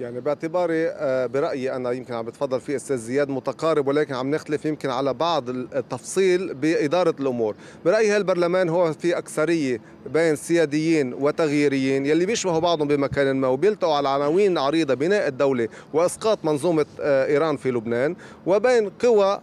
يعني باعتباري آه، برايي انا يمكن عم بتفضل فيه استاذ زياد متقارب ولكن عم نختلف يمكن على بعض التفصيل باداره الامور برايي هالبرلمان هو في اكثريه بين سياديين وتغييريين يلي بيشبهوا بعضهم بمكان ما وبيلتقوا على عناوين عريضه بناء الدوله واسقاط منظومه آه، ايران في لبنان وبين قوى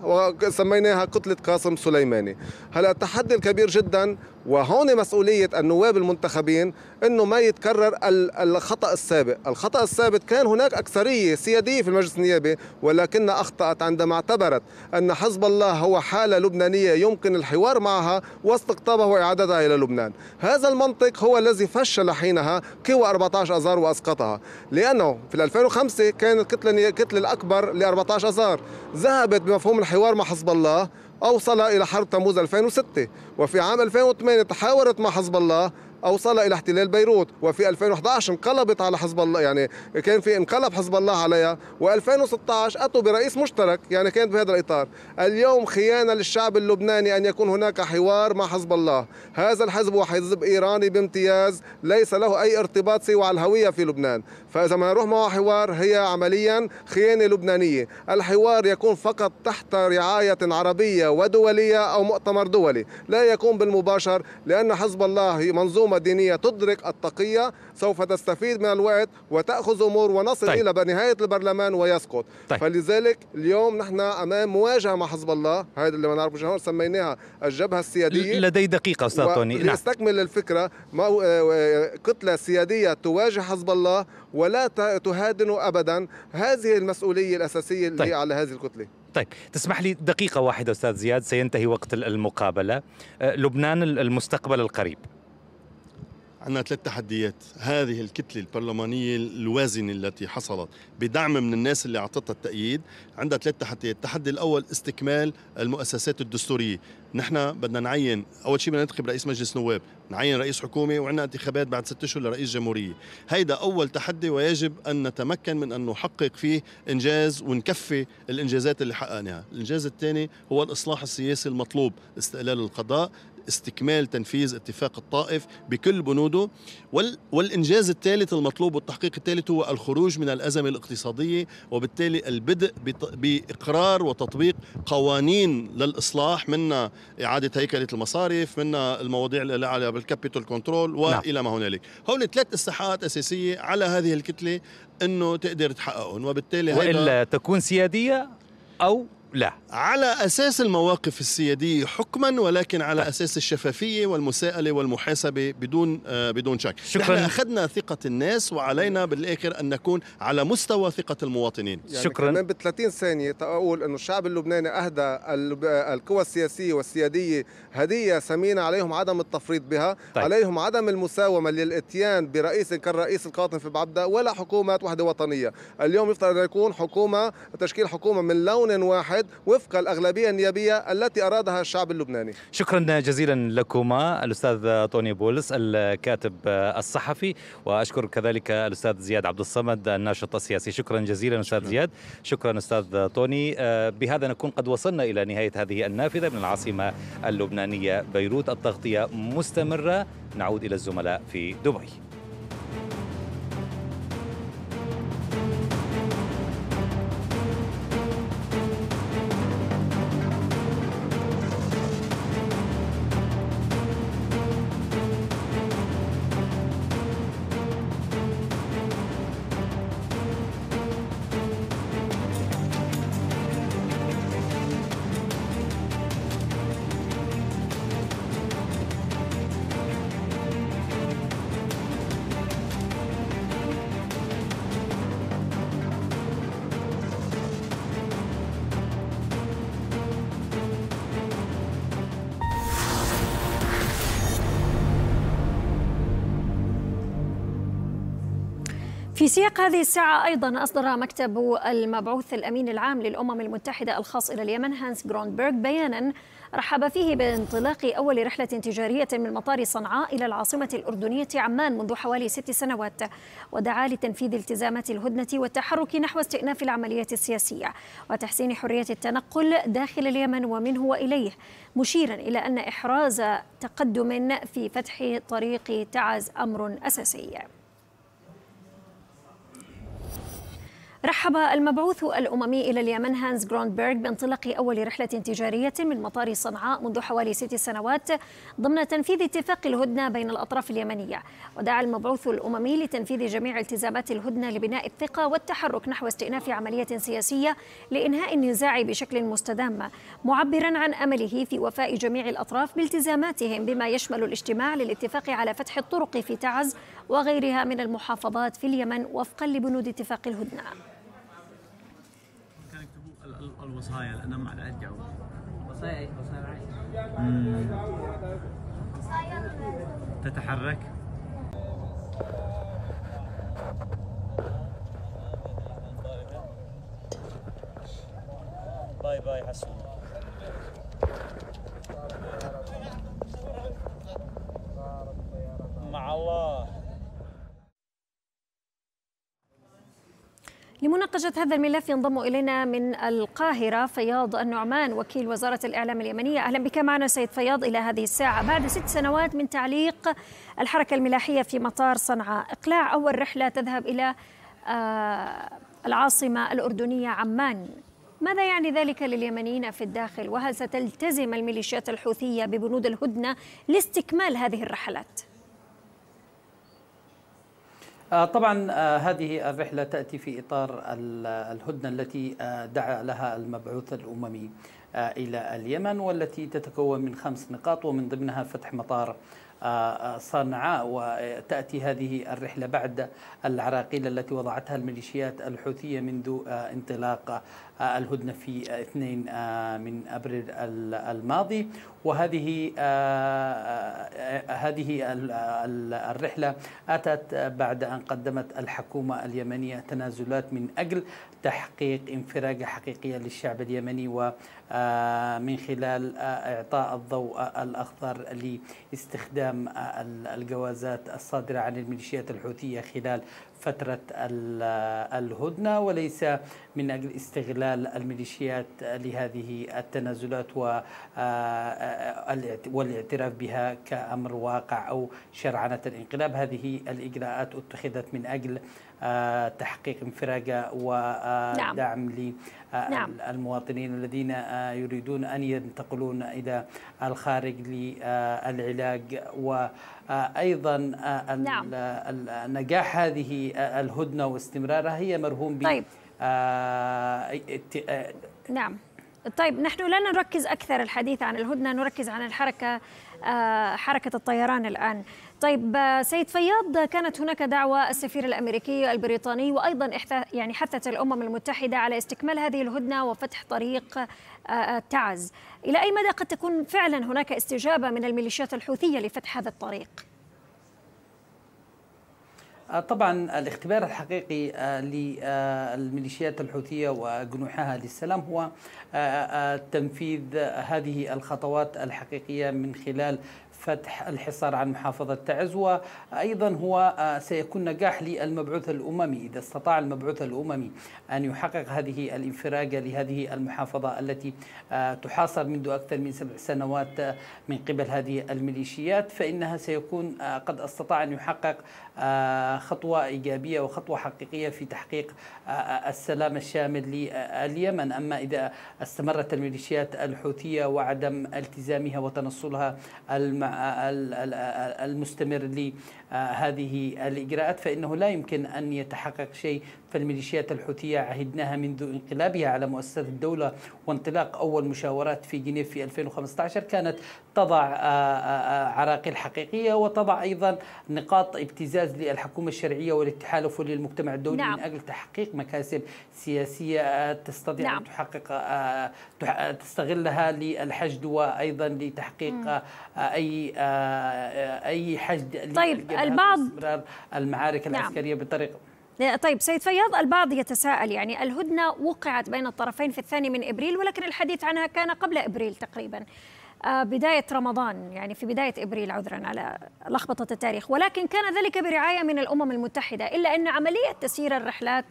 سميناها كتله قاسم سليماني هلا التحدي الكبير جدا وهون مسؤولية النواب المنتخبين أنه ما يتكرر الخطأ السابق الخطأ السابق كان هناك أكثرية سيادية في المجلس النيابي ولكن أخطأت عندما اعتبرت أن حزب الله هو حالة لبنانية يمكن الحوار معها واستقطابها وإعادتها إلى لبنان هذا المنطق هو الذي فشل حينها قوى 14 أزار وأسقطها لأنه في 2005 كانت الكتلة الأكبر ل 14 أزار ذهبت بمفهوم الحوار مع حزب الله أوصل إلى حرب تموز 2006 وفي عام 2008 تحاورت مع حزب الله اوصل الى احتلال بيروت وفي 2011 انقلبت على حزب الله يعني كان في انقلب حزب الله عليها و2016 اتوا برئيس مشترك يعني كانت بهذا الاطار اليوم خيانه للشعب اللبناني ان يكون هناك حوار مع حزب الله هذا الحزب هو حزب ايراني بامتياز ليس له اي ارتباط سوى على الهويه في لبنان فاذا ما نروح معه حوار هي عمليا خيانه لبنانيه الحوار يكون فقط تحت رعايه عربيه ودوليه او مؤتمر دولي لا يكون بالمباشر لان حزب الله منظومه منظومة دينية تدرك التقية سوف تستفيد من الوقت وتأخذ أمور ونصل طيب. إلى نهاية البرلمان ويسقط طيب. فلذلك اليوم نحن أمام مواجهة مع حزب الله هذا اللي نعرفه شهور سميناها الجبهة السيادية لدي دقيقة أستاذ توني نعم. الفكرة آه، آه، كتلة سيادية تواجه حزب الله ولا تهادنه أبدا هذه المسؤولية الأساسية اللي طيب. على هذه الكتلة طيب تسمح لي دقيقة واحدة أستاذ زياد سينتهي وقت المقابلة آه، لبنان المستقبل القريب عندنا ثلاث تحديات هذه الكتلة البرلمانية الوازنة التي حصلت بدعم من الناس اللي أعطتها التأييد عندها ثلاث تحديات التحدي الأول استكمال المؤسسات الدستورية نحن بدنا نعين أول شيء بدنا ننتخب رئيس مجلس نواب نعين رئيس حكومة وعندنا انتخابات بعد ست أشهر لرئيس جمهورية هيدا أول تحدي ويجب أن نتمكن من أن نحقق فيه إنجاز ونكفي الإنجازات اللي حققناها الإنجاز الثاني هو الإصلاح السياسي المطلوب استقلال القضاء استكمال تنفيذ اتفاق الطائف بكل بنوده والإنجاز الثالث المطلوب والتحقيق الثالث هو الخروج من الأزمة الاقتصادية وبالتالي البدء بإقرار وتطبيق قوانين للإصلاح من إعادة هيكلة المصارف من المواضيع اللي علاقه بالكابيتال كنترول نعم. وإلى ما هنالك هول ثلاث إصلاحات أساسية على هذه الكتلة أنه تقدر تحققهم وبالتالي والا تكون سياديه او لا على أساس المواقف السيادية حكما ولكن على طيب. أساس الشفافية والمساءلة والمحاسبة بدون آه بدون شك شكرا نحن أخذنا ثقة الناس وعلينا بالآخر أن نكون على مستوى ثقة المواطنين يعني شكرا كمان ب 30 ثانية أقول أنه الشعب اللبناني أهدى القوى السياسية والسيادية هدية ثمينة عليهم عدم التفريط بها طيب. عليهم عدم المساومة للإتيان برئيس كالرئيس القاطن في بعبدة ولا حكومات وحدة وطنية اليوم يفترض أن يكون حكومة تشكيل حكومة من لون واحد الواحد وفق الأغلبية النيابية التي أرادها الشعب اللبناني شكرا جزيلا لكما الأستاذ طوني بولس الكاتب الصحفي وأشكر كذلك الأستاذ زياد عبد الصمد الناشط السياسي شكرا جزيلا أستاذ زياد شكرا أستاذ طوني آه، بهذا نكون قد وصلنا إلى نهاية هذه النافذة من العاصمة اللبنانية بيروت التغطية مستمرة نعود إلى الزملاء في دبي في سياق هذه الساعة أيضا أصدر مكتب المبعوث الأمين العام للأمم المتحدة الخاص إلى اليمن هانس جرونبرغ بيانا رحب فيه بانطلاق أول رحلة تجارية من مطار صنعاء إلى العاصمة الأردنية عمان منذ حوالي ست سنوات ودعا لتنفيذ التزامات الهدنة والتحرك نحو استئناف العملية السياسية وتحسين حرية التنقل داخل اليمن ومنه وإليه مشيرا إلى أن إحراز تقدم في فتح طريق تعز أمر أساسي رحب المبعوث الأممي إلى اليمن هانز جروندبرغ بانطلاق أول رحلة تجارية من مطار صنعاء منذ حوالي ست سنوات ضمن تنفيذ اتفاق الهدنة بين الأطراف اليمنية ودعا المبعوث الأممي لتنفيذ جميع التزامات الهدنة لبناء الثقة والتحرك نحو استئناف عملية سياسية لإنهاء النزاع بشكل مستدام معبرا عن أمله في وفاء جميع الأطراف بالتزاماتهم بما يشمل الاجتماع للاتفاق على فتح الطرق في تعز وغيرها من المحافظات في اليمن وفقا لبنود اتفاق الهدنه الوصايا لانهم ما عاد ارجع وصايا ايش وصايا العيش تتحرك باي باي حسون مع الله لمناقشة هذا الملف ينضم إلينا من القاهرة فياض النعمان وكيل وزارة الإعلام اليمنية أهلا بك معنا سيد فياض إلى هذه الساعة بعد ست سنوات من تعليق الحركة الملاحية في مطار صنعاء إقلاع أول رحلة تذهب إلى آه، العاصمة الأردنية عمان ماذا يعني ذلك لليمنيين في الداخل وهل ستلتزم الميليشيات الحوثية ببنود الهدنة لاستكمال هذه الرحلات؟ آه، طبعا آه، هذه الرحلة تأتي في إطار الهدنة التي آه، دعا لها المبعوث الأممي إلى اليمن والتي تتكون من خمس نقاط ومن ضمنها فتح مطار صنعاء وتأتي هذه الرحلة بعد العراقيل التي وضعتها الميليشيات الحوثية منذ انطلاق الهدنة في 2 آه، من أبريل الماضي وهذه آه، آه، هذه الرحلة أتت بعد أن قدمت الحكومة اليمنية تنازلات من أجل تحقيق انفراجة حقيقية للشعب اليمني ومن خلال إعطاء الضوء الأخضر لاستخدام الجوازات الصادرة عن الميليشيات الحوثية خلال فترة الهدنة وليس من أجل استغلال الميليشيات لهذه التنازلات والاعتراف بها كأمر واقع أو شرعنة الانقلاب هذه الإجراءات اتخذت من أجل تحقيق انفراجة آه، ودعم نعم. للمواطنين آه، نعم. الذين آه، يريدون أن ينتقلون إلى الخارج للعلاج و ايضا نعم. نجاح هذه الهدنه واستمرارها هي مرهون ب طيب. آه نعم طيب نحن لا نركز اكثر الحديث عن الهدنه نركز عن الحركه آه، حركة الطيران الآن طيب آه، سيد فياض كانت هناك دعوة السفير الأمريكي البريطاني وأيضا يعني حثت الأمم المتحدة على استكمال هذه الهدنة وفتح طريق آه، تعز إلى أي مدى قد تكون فعلا هناك استجابة من الميليشيات الحوثية لفتح هذا الطريق؟ طبعا الاختبار الحقيقي آه، للميليشيات الحوثية وجنوحها للسلام هو آه، آه، تنفيذ هذه الخطوات الحقيقية من خلال فتح الحصار عن محافظة تعز وأيضا هو سيكون نجاح للمبعوث الأممي إذا استطاع المبعوث الأممي أن يحقق هذه الانفراجة لهذه المحافظة التي تحاصر منذ أكثر من سبع سنوات من قبل هذه الميليشيات فإنها سيكون قد استطاع أن يحقق آه، خطوة إيجابية وخطوة حقيقية في تحقيق آه، آه، السلام الشامل لليمن أما إذا استمرت الميليشيات الحوثية وعدم التزامها وتنصلها المستمر آه، هذه الإجراءات فإنه لا يمكن أن يتحقق شيء فالميليشيات الحوثية عهدناها منذ انقلابها على مؤسسة الدولة وانطلاق أول مشاورات في جنيف في 2015 كانت تضع آه، آه، عراقيل حقيقية وتضع أيضا نقاط ابتزاز للحكومة الشرعية وللتحالف وللمجتمع الدولي نعم. من أجل تحقيق مكاسب سياسية تستطيع نعم. أن تحقق تستغلها للحشد وأيضا لتحقيق أي أي حشد طيب البعض استمرار المعارك نعم. العسكريه نعم. بطريقه طيب سيد فياض البعض يتساءل يعني الهدنة وقعت بين الطرفين في الثاني من إبريل ولكن الحديث عنها كان قبل إبريل تقريبا آه، بداية رمضان يعني في بداية إبريل عذرا على لخبطة التاريخ ولكن كان ذلك برعاية من الأمم المتحدة إلا أن عملية تسيير الرحلات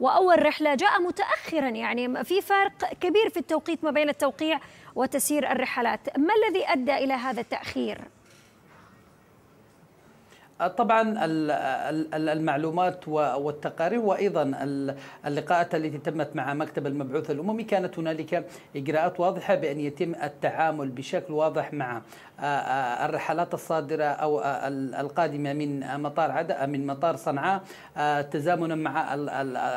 وأول رحلة جاء متأخرا يعني في فرق كبير في التوقيت ما بين التوقيع وتسيير الرحلات ما الذي أدى إلى هذا التأخير طبعا المعلومات والتقارير وايضا اللقاءات التي تمت مع مكتب المبعوث الاممي كانت هنالك اجراءات واضحه بان يتم التعامل بشكل واضح مع الرحلات الصادرة أو القادمة من مطار عدن من مطار صنعاء آه، تزامنا مع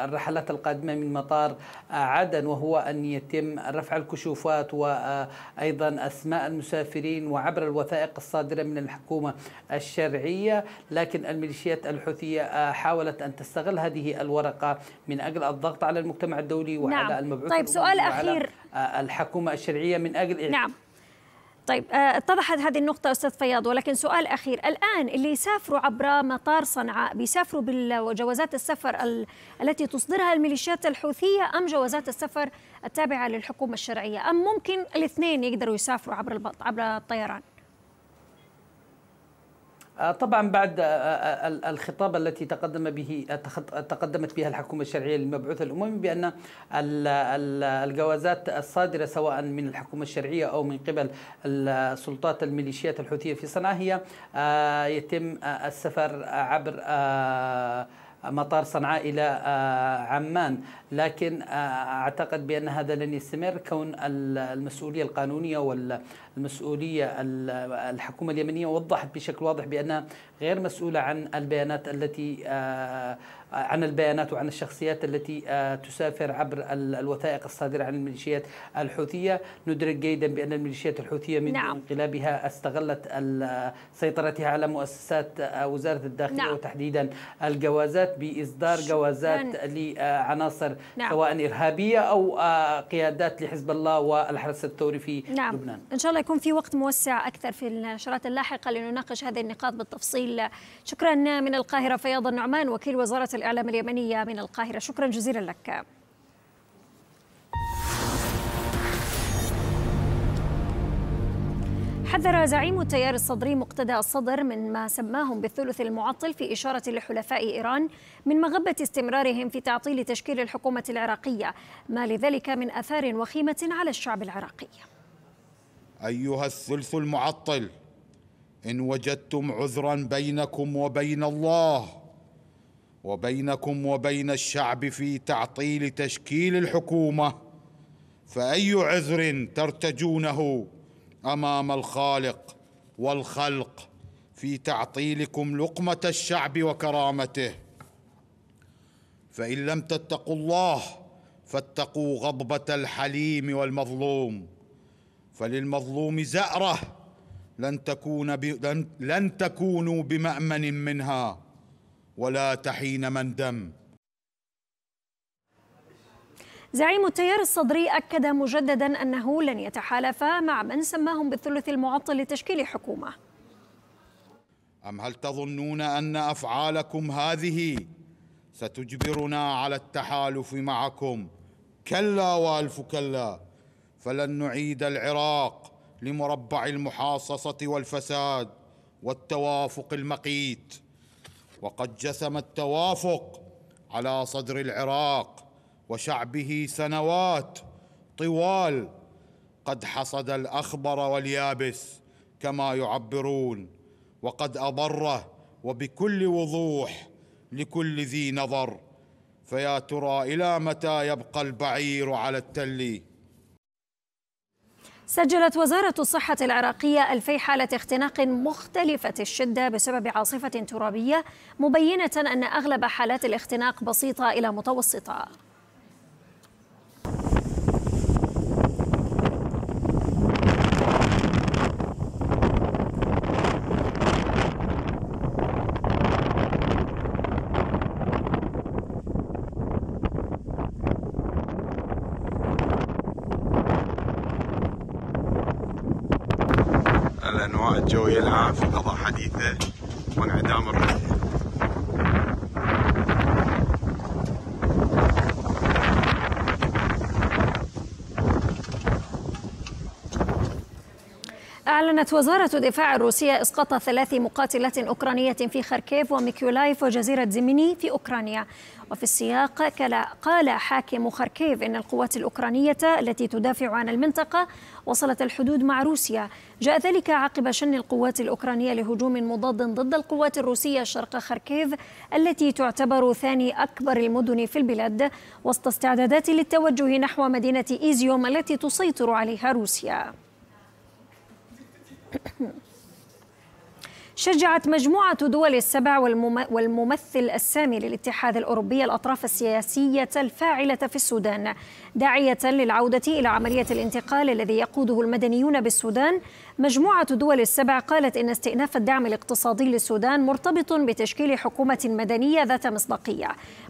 الرحلات القادمة من مطار آه، عدن وهو أن يتم رفع الكشوفات وأيضا آه، أسماء المسافرين وعبر الوثائق الصادرة من الحكومة الشرعية لكن الميليشيات الحوثية حاولت أن تستغل هذه الورقة من أجل الضغط على المجتمع الدولي وعلى نعم. المبعوث طيب سؤال أخير الحكومة الشرعية من أجل إيه؟ نعم طيب اتضحت آه، هذه النقطة أستاذ فياض ولكن سؤال أخير الآن اللي يسافروا عبر مطار صنعاء بيسافروا بجوازات السفر ال... التي تصدرها الميليشيات الحوثية أم جوازات السفر التابعة للحكومة الشرعية أم ممكن الاثنين يقدروا يسافروا عبر عبر الطيران طبعا بعد آه، آه، الخطاب التي تقدم به تقدمت بها الحكومه الشرعيه للمبعوث الاممي بان الجوازات الصادره سواء من الحكومه الشرعيه او من قبل السلطات الميليشيات الحوثيه في صنعاء هي آه، يتم السفر عبر مطار صنعاء إلى آه، عمان لكن آه، أعتقد بأن هذا لن يستمر كون المسؤولية القانونية والمسؤولية الحكومة اليمنية وضحت بشكل واضح بأنها غير مسؤولة عن البيانات التي آه، عن البيانات وعن الشخصيات التي آه، تسافر عبر الوثائق الصادرة عن الميليشيات الحوثية ندرك جيدا بأن الميليشيات الحوثية من نعم. انقلابها استغلت سيطرتها على مؤسسات آه، وزارة الداخلية نعم. وتحديدا الجوازات بإصدار جوازات لعناصر نعم. سواء إرهابية أو آه، قيادات لحزب الله والحرس الثوري في نعم. لبنان إن شاء الله يكون في وقت موسع أكثر في النشرات اللاحقة لنناقش هذه النقاط بالتفصيل شكرا من القاهرة فياض النعمان وكيل وزارة الإعلام اليمنية من القاهرة شكرا جزيلا لك حذر زعيم التيار الصدري مقتدى الصدر من ما سماهم بالثلث المعطل في إشارة لحلفاء إيران من مغبة استمرارهم في تعطيل تشكيل الحكومة العراقية ما لذلك من أثار وخيمة على الشعب العراقي أيها الثلث المعطل إن وجدتم عذرا بينكم وبين الله وبينكم وبين الشعب في تعطيل تشكيل الحكومه فاي عذر ترتجونه امام الخالق والخلق في تعطيلكم لقمه الشعب وكرامته فان لم تتقوا الله فاتقوا غضبه الحليم والمظلوم فللمظلوم زاره لن تكون لن, لن تكونوا بمامن منها ولا تحين من دم زعيم التيار الصدري أكد مجددا أنه لن يتحالف مع من سماهم بالثلث المعطل لتشكيل حكومة أم هل تظنون أن أفعالكم هذه ستجبرنا على التحالف معكم كلا والف كلا فلن نعيد العراق لمربع المحاصصه والفساد والتوافق المقيت وقد جثم التوافق على صدر العراق وشعبه سنوات طوال قد حصد الاخبر واليابس كما يعبرون وقد اضره وبكل وضوح لكل ذي نظر فيا ترى الى متى يبقى البعير على التل سجلت وزارة الصحة العراقية ألفي حالة اختناق مختلفة الشدة بسبب عاصفة ترابية مبينة أن أغلب حالات الاختناق بسيطة إلى متوسطة يلعب في قضاء حديثه وانعدام الرجل أعلنت وزارة الدفاع الروسية إسقاط ثلاث مقاتلات أوكرانية في خركيف وميكيولايف وجزيرة زميني في أوكرانيا وفي السياق قال حاكم خركيف إن القوات الأوكرانية التي تدافع عن المنطقة وصلت الحدود مع روسيا جاء ذلك عقب شن القوات الأوكرانية لهجوم مضاد ضد القوات الروسية شرق خركيف التي تعتبر ثاني أكبر المدن في البلاد وسط استعدادات للتوجه نحو مدينة إيزيوم التي تسيطر عليها روسيا شجعت مجموعة دول السبع والممثل السامي للاتحاد الأوروبي الأطراف السياسية الفاعلة في السودان داعية للعودة إلى عملية الانتقال الذي يقوده المدنيون بالسودان مجموعة دول السبع قالت إن استئناف الدعم الاقتصادي للسودان مرتبط بتشكيل حكومة مدنية ذات مصداقية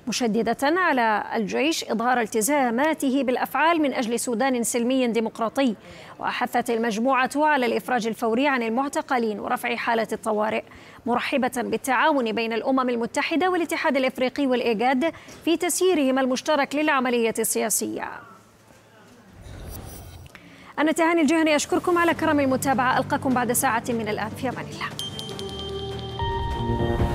مشددة على الجيش إظهار التزاماته بالأفعال من أجل سودان سلمي ديمقراطي وحثت المجموعة على الإفراج الفوري عن المعتقلين ورفع حالة الطوارئ مرحبة بالتعاون بين الأمم المتحدة والاتحاد الإفريقي والإيجاد في تسييرهما المشترك للعملية السياسية أنا تهاني الجهني أشكركم على كرم المتابعة ألقاكم بعد ساعة من الآن في أمان الله